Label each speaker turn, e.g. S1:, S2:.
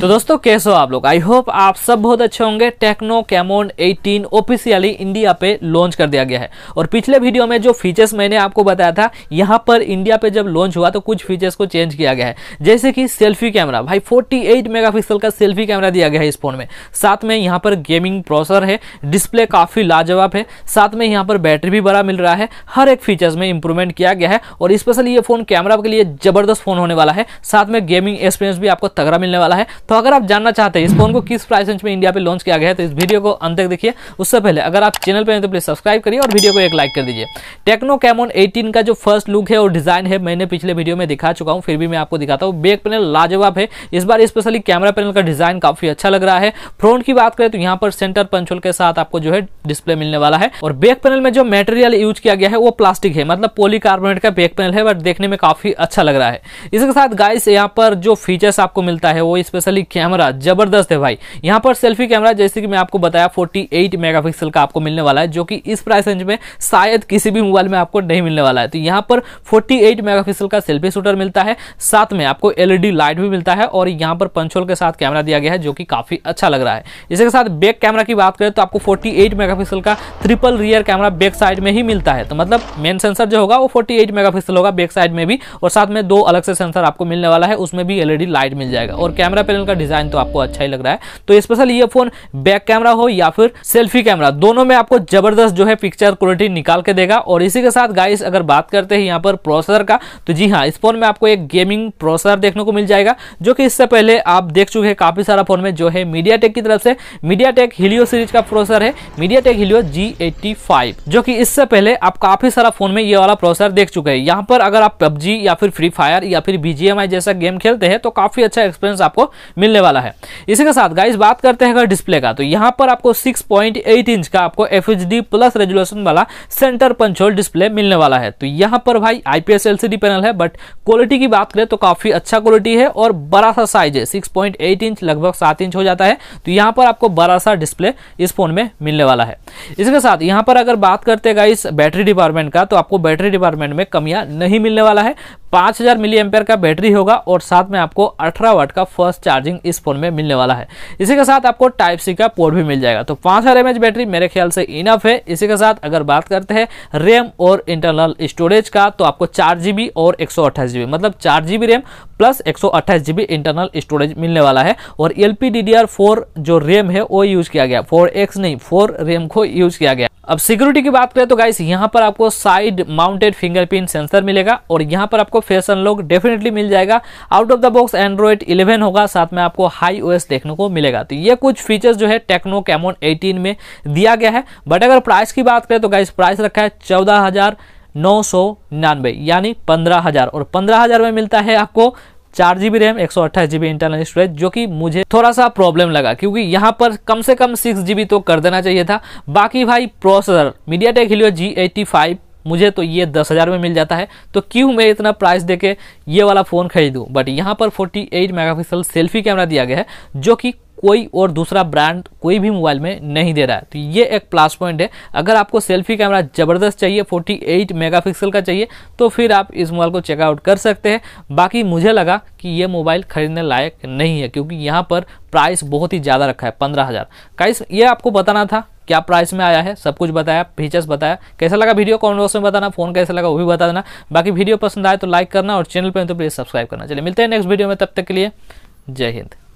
S1: तो दोस्तों कैसे हो आप लोग आई होप आप सब बहुत अच्छे होंगे टेक्नो कैमोन 18 ऑफिशियली इंडिया पे लॉन्च कर दिया गया है और पिछले वीडियो में जो फीचर्स मैंने आपको बताया था यहाँ पर इंडिया पे जब लॉन्च हुआ तो कुछ फीचर्स को चेंज किया गया है जैसे कि सेल्फी कैमरा भाई 48 मेगापिक्सल का सेल्फी कैमरा दिया गया है इस फोन में साथ में यहाँ पर गेमिंग प्रोसेसर है डिस्प्ले काफ़ी लाजवाब है साथ में यहाँ पर बैटरी भी बड़ा मिल रहा है हर एक फीचर्स में इंप्रूवमेंट किया गया है और स्पेशली ये फोन कैमरा के लिए जबरदस्त फोन होने वाला है साथ में गेमिंग एक्सपीरियंस भी आपको तगड़ा मिलने वाला है तो अगर आप जानना चाहते हैं इस फोन को किस प्राइस रेंज में इंडिया पे लॉन्च किया गया है तो इस वीडियो को अंत तक देखिए उससे पहले अगर आप चैनल पर हैं तो प्लीज सब्सक्राइब करिए और वीडियो को एक लाइक कर दीजिए टेक्नो कैमोन एटीन का जो फर्स्ट लुक है और डिजाइन है मैंने पिछले वीडियो में दिखा चुका हूँ फिर भी मैं आपको दिखाता हूँ बैक पैनल लाजवाब है इस बार स्पेशली कैमरा पैनल का डिजाइन काफी अच्छा लग रहा है फ्रंट की बात करें तो यहाँ पर सेंटर पंचोल के साथ आपको जो है डिस्प्ले मिलने वाला है और बैक पैनल में जो मेटेरियल यूज किया गया है वो प्लास्टिक है मतलब पोलीकार्बोनेट का बैक पैनल है बट देखने में काफी अच्छा लग रहा है इसके साथ गाइस यहाँ पर जो फीचर्स आपको मिलता है वो स्पेशली वाली कैमरा जबरदस्त है भाई यहाँ पर सेल्फी कैमरा जैसे कि मैं आपको बताया 48 मेगापिक्सल का आपको मिलने वाला है जो कि इस प्राइस रेंज में शायद किसी भी मोबाइल में आपको नहीं मिलने वाला है तो यहाँ पर 48 मेगापिक्सल का सेल्फी शूटर मिलता है साथ में आपको एलईडी लाइट e भी मिलता है और यहाँ पर पंचोल के साथ कैमरा दिया गया है जो कि काफ़ी अच्छा लग रहा है इसी के साथ बैक कैमरा की बात करें तो आपको फोर्टी एट का triple rear camera back side में ही मिलता है तो मतलब मेन सेंसर जो होगा वो फोर्टी मेगापिक्सल होगा बैक साइड में भी और साथ में दो अलग से सेंसर आपको मिलने वाला है उसमें भी एलईडी लाइट e मिल जाएगा और कैमरा पैनल का डिजाइन तो आपको अच्छा ही लग रहा है तो स्पेशल ये फोन बैक कैमरा हो या फिर सेल्फी कैमरा दोनों में आपको जबरदस्त जो है पिक्चर क्वालिटी निकाल के देगा और इसी के साथ गाइस अगर बात करते हैं यहाँ पर प्रोसेसर का तो जी हाँ इस फोन में आपको एक गेमिंग प्रोसेसर देखने को मिल जाएगा जो कि इससे पहले आप देख चुके हैं काफी सारा फोन में जो है मीडिया की तरफ से मीडिया टेक सीरीज का प्रोसेसर है मीडिया टेक हिलियो जी जो कि इससे पहले आप काफी सारा फोन में ये वाला प्रोसेसर देख चुके हैं यहाँ पर अगर आप पबजी या फिर फ्री फायर या फिर बीजीएमआई जैसा गेम खेलते हैं तो काफी अच्छा एक्सपीरियंस आपको मिलने वाला है इसी के साथ गाइस बात करते हैं अगर डिस्प्ले का तो यहाँ पर आपको 6.8 इंच का आपको एफ प्लस रेजुलेशन वाला सेंटर पंचोल डिस्प्ले मिलने वाला है तो यहाँ पर भाई आईपीएस एलसीडी पैनल है बट क्वालिटी की बात करें तो काफी अच्छा क्वालिटी है और बड़ा सा साइज है 6.8 इंच लगभग सात इंच हो जाता है तो यहाँ पर आपको बड़ा सा डिस्प्ले इस फोन में मिलने वाला है इसके साथ यहाँ पर अगर बात करते हैं गाइस बैटरी डिपार्टमेंट का तो आपको बैटरी डिपार्टमेंट में कमियां नहीं मिलने वाला है पाँच हज़ार मिली एम्पेयर का बैटरी होगा और साथ में आपको अठारह वाट का फर्स्ट चार्जिंग इस फोन में मिलने वाला है इसी के साथ आपको टाइप सी का पोर्ट भी मिल जाएगा तो पाँच हज़ार एम बैटरी मेरे ख्याल से इनफ है इसी के साथ अगर बात करते हैं रैम और इंटरनल स्टोरेज का तो आपको चार जीबी और एक जीबी मतलब चार जी रैम प्लस एक जीबी इंटरनल स्टोरेज मिलने वाला है और एल पी जो रैम है वो यूज़ किया गया फोर नहीं फोर रैम को यूज़ किया गया अब सिक्योरिटी की बात करें तो गाइस यहाँ पर आपको साइड माउंटेड फिंगरप्रिंट सेंसर मिलेगा और यहाँ पर आपको फेस अनलॉक डेफिनेटली मिल जाएगा out of the box Android 11 होगा साथ में आपको हाई ओएस देखने को मिलेगा तो ये कुछ फीचर्स जो है टेक्नो कैमोन 18 में दिया गया है बट अगर प्राइस की बात करें तो गाइस प्राइस रखा है चौदह नौ सौ यानी पंद्रह हज़ार और पंद्रह हज़ार में मिलता है आपको चार जीबी रैम एक सौ अट्ठाईस जीबी इंटरनल स्टोरेज जो कि मुझे थोड़ा सा प्रॉब्लम लगा क्योंकि यहाँ पर कम से कम सिक्स जीबी तो कर देना चाहिए था बाकी भाई processor MediaTek Helio G eighty five मुझे तो ये दस हज़ार में मिल जाता है तो क्यों मैं इतना प्राइस देके ये वाला फ़ोन खरीदूँ बट यहाँ पर 48 मेगापिक्सल सेल्फी कैमरा दिया गया है जो कि कोई और दूसरा ब्रांड कोई भी मोबाइल में नहीं दे रहा है तो ये एक प्लस पॉइंट है अगर आपको सेल्फी कैमरा ज़बरदस्त चाहिए 48 मेगापिक्सल का चाहिए तो फिर आप इस मोबाइल को चेकआउट कर सकते हैं बाकी मुझे लगा कि ये मोबाइल खरीदने लायक नहीं है क्योंकि यहाँ पर प्राइस बहुत ही ज़्यादा रखा है पंद्रह हज़ार काइस ये आपको बताना था क्या प्राइस में आया है सब कुछ बताया फीचर्स बताया कैसा लगा वीडियो कॉमेंट बॉक्स में बताना फोन कैसा लगा वो भी बता देना बाकी वीडियो पसंद आए तो लाइक करना और चैनल पर तो प्लीज़ सब्सक्राइब करना चलिए मिलते हैं नेक्स्ट वीडियो में तब तक के लिए जय हिंद